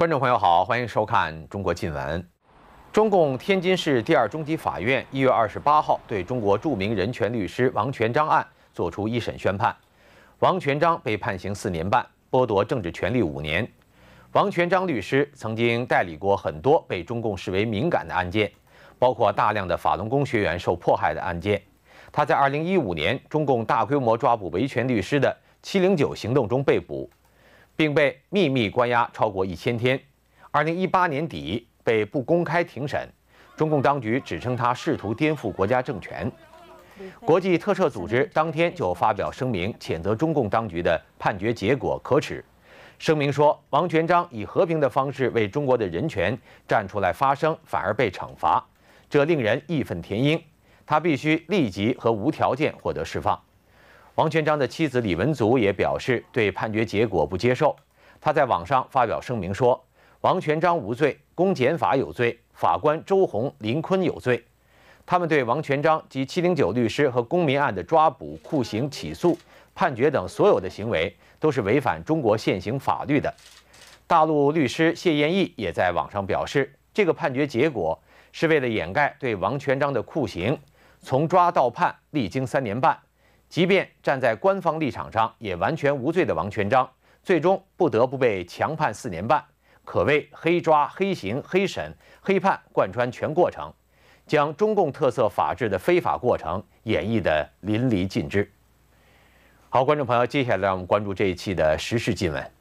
观众朋友好，欢迎收看《中国新闻》。中共天津市第二中级法院一月二十八号对中国著名人权律师王全章案作出一审宣判，王全章被判刑四年半，剥夺政治权利五年。王全章律师曾经代理过很多被中共视为敏感的案件，包括大量的法轮功学员受迫害的案件。他在二零一五年中共大规模抓捕维权律师的“七零九”行动中被捕。并被秘密关押超过一千天，二零一八年底被不公开庭审，中共当局指称他试图颠覆国家政权。国际特赦组织当天就发表声明，谴责中共当局的判决结果可耻。声明说，王全章以和平的方式为中国的人权站出来发声，反而被惩罚，这令人义愤填膺。他必须立即和无条件获得释放。王全章的妻子李文祖也表示对判决结果不接受。他在网上发表声明说：“王全章无罪，公检法有罪，法官周红林坤有罪。他们对王全章及709律师和公民案的抓捕、酷刑、起诉、判决等所有的行为，都是违反中国现行法律的。”大陆律师谢艳义也在网上表示，这个判决结果是为了掩盖对王全章的酷刑。从抓到判，历经三年半。即便站在官方立场上也完全无罪的王全章，最终不得不被强判四年半，可谓黑抓、黑行、黑审、黑判贯穿全过程，将中共特色法治的非法过程演绎的淋漓尽致。好，观众朋友，接下来让我们关注这一期的时事新闻。